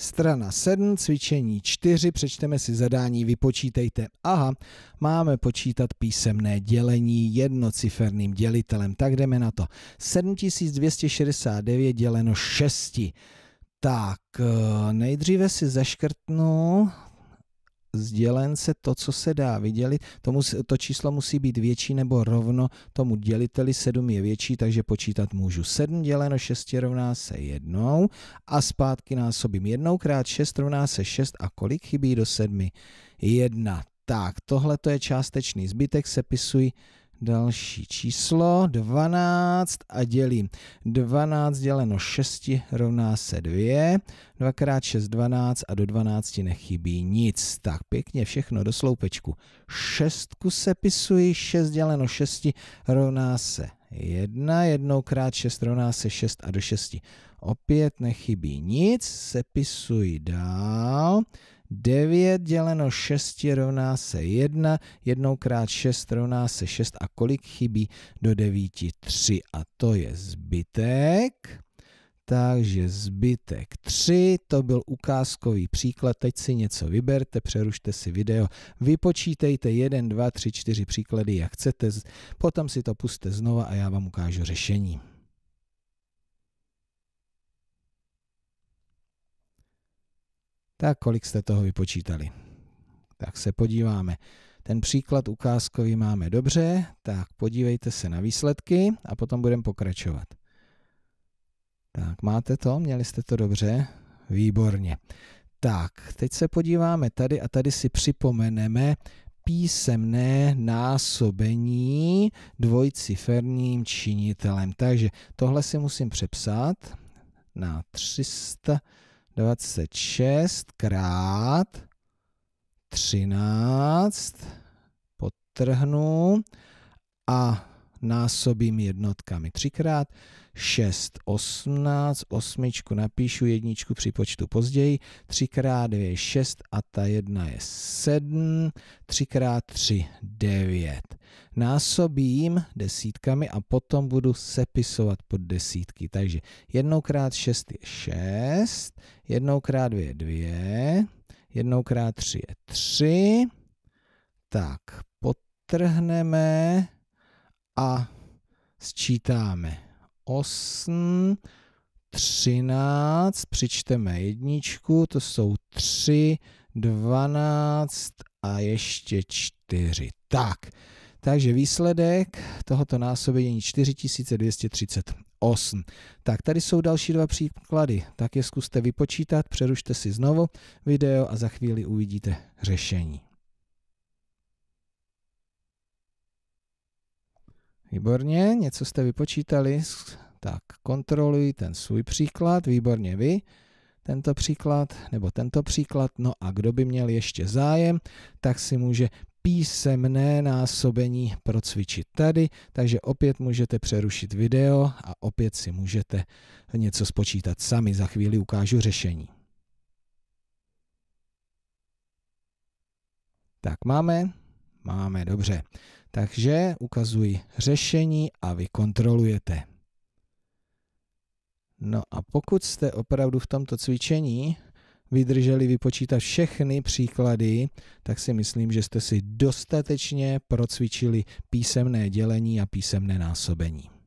Strana 7, cvičení 4, přečteme si zadání, vypočítejte. Aha, máme počítat písemné dělení jednociferným dělitelem, tak jdeme na to. 7269 děleno 6. Tak, eh, nejdříve si zaškrtnu sdělen se to, co se dá vydělit. Tomu, to číslo musí být větší nebo rovno tomu děliteli. 7 je větší, takže počítat můžu. 7 děleno 6 rovná se 1 a zpátky násobím 1 krát 6 rovná se 6 a kolik chybí do 7? 1. Tak, tohle to je částečný zbytek, sepisuj Další číslo 12 a dělím 12 děleno 6 rovná se 2. 2 x 6 12 a do 12 nechybí nic. Tak pěkně všechno do sloupečku. se sepisuji, 6 děleno 6 rovná se 1, 1 x 6 rovná se 6 a do 6 Opět nechybí nic, sepisuji dál. 9 děleno 6 rovná se 1, 1 krát 6 rovná se 6 a kolik chybí do 9? 3 a to je zbytek. Takže zbytek 3, to byl ukázkový příklad, teď si něco vyberte, přerušte si video, vypočítejte 1, 2, 3, 4 příklady, jak chcete, potom si to puste znova a já vám ukážu řešení. Tak kolik jste toho vypočítali? Tak se podíváme. Ten příklad ukázkový máme dobře, tak podívejte se na výsledky a potom budeme pokračovat. Tak máte to? Měli jste to dobře? Výborně. Tak, teď se podíváme tady a tady si připomeneme písemné násobení dvojciferním činitelem. Takže tohle si musím přepsat na 300 26 krát 13, potrhnu a násobím jednotkami. Třikrát 6, 18, osmičku napíšu, jedničku připočtu později, třikrát 2 je 6 a ta jedna je 7, třikrát 3, 9. Násobím desítkami a potom budu sepisovat pod desítky. Takže jednoukrát 6 je 6, jednoukrát 2 je 2, jednoukrát 3 je 3, tak potrhneme a sčítáme 8, 13, přičteme jedničku, to jsou 3, 12 a ještě 4. Tak, takže výsledek tohoto násobení 4238. Tak tady jsou další dva příklady, tak je zkuste vypočítat, přerušte si znovu video a za chvíli uvidíte řešení. Výborně, něco jste vypočítali, tak kontroluji ten svůj příklad, výborně vy, tento příklad, nebo tento příklad, no a kdo by měl ještě zájem, tak si může písemné násobení procvičit tady, takže opět můžete přerušit video a opět si můžete něco spočítat sami. Za chvíli ukážu řešení. Tak máme? Máme, dobře. Takže ukazuji řešení a vy kontrolujete. No a pokud jste opravdu v tomto cvičení vydrželi vypočítat všechny příklady, tak si myslím, že jste si dostatečně procvičili písemné dělení a písemné násobení.